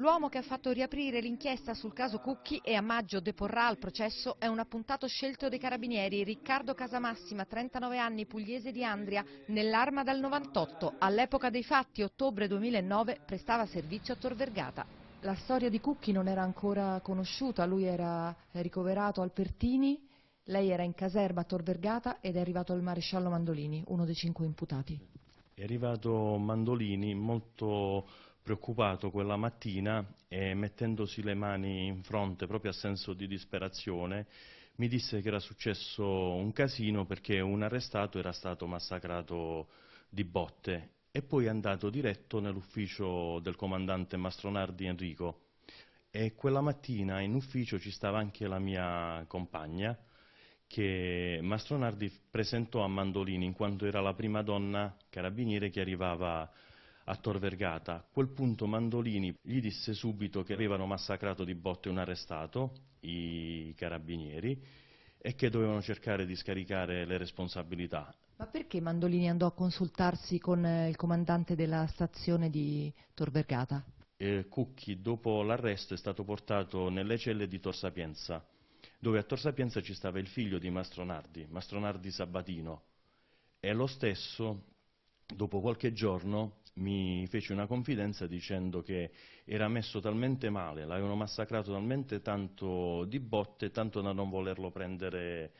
L'uomo che ha fatto riaprire l'inchiesta sul caso Cucchi e a maggio deporrà al processo è un appuntato scelto dei carabinieri, Riccardo Casamassima, 39 anni, pugliese di Andria, nell'arma dal 98. All'epoca dei fatti, ottobre 2009, prestava servizio a Tor Vergata. La storia di Cucchi non era ancora conosciuta, lui era ricoverato al Pertini, lei era in caserma a Tor Vergata ed è arrivato il maresciallo Mandolini, uno dei cinque imputati. È arrivato Mandolini molto preoccupato quella mattina e mettendosi le mani in fronte proprio a senso di disperazione mi disse che era successo un casino perché un arrestato era stato massacrato di botte e poi è andato diretto nell'ufficio del comandante Mastronardi Enrico e quella mattina in ufficio ci stava anche la mia compagna che Mastronardi presentò a Mandolini in quanto era la prima donna carabiniere che arrivava a a Tor Vergata. A quel punto Mandolini gli disse subito che avevano massacrato di botte un arrestato, i carabinieri, e che dovevano cercare di scaricare le responsabilità. Ma perché Mandolini andò a consultarsi con eh, il comandante della stazione di Tor Vergata? Eh, Cucchi, dopo l'arresto, è stato portato nelle celle di Tor Sapienza, dove a Tor Sapienza ci stava il figlio di Mastronardi, Mastronardi Sabatino, e lo stesso dopo qualche giorno mi fece una confidenza dicendo che era messo talmente male, l'avevano massacrato talmente tanto di botte, tanto da non volerlo prendere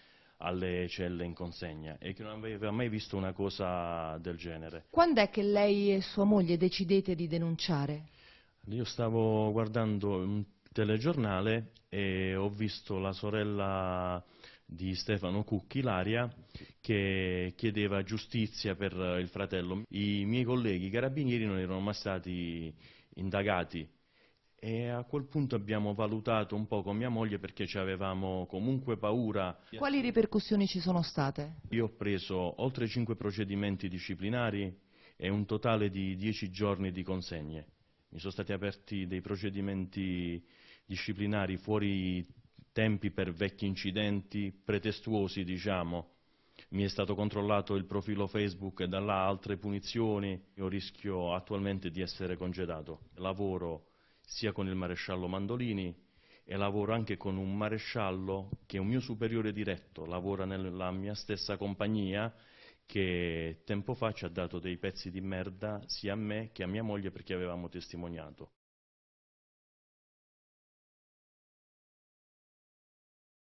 alle celle in consegna e che non aveva mai visto una cosa del genere. Quando è che lei e sua moglie decidete di denunciare? Io stavo guardando un telegiornale e ho visto la sorella di Stefano Cucchi, Laria, che chiedeva giustizia per eh, il fratello. I miei colleghi i carabinieri non erano mai stati indagati e a quel punto abbiamo valutato un po' con mia moglie perché ci avevamo comunque paura. Quali ripercussioni ci sono state? Io ho preso oltre cinque procedimenti disciplinari e un totale di dieci giorni di consegne. Mi sono stati aperti dei procedimenti disciplinari fuori tempi per vecchi incidenti, pretestuosi diciamo, mi è stato controllato il profilo Facebook e da altre punizioni, io rischio attualmente di essere congedato. Lavoro sia con il maresciallo Mandolini e lavoro anche con un maresciallo che è un mio superiore diretto, lavora nella mia stessa compagnia che tempo fa ci ha dato dei pezzi di merda sia a me che a mia moglie perché avevamo testimoniato.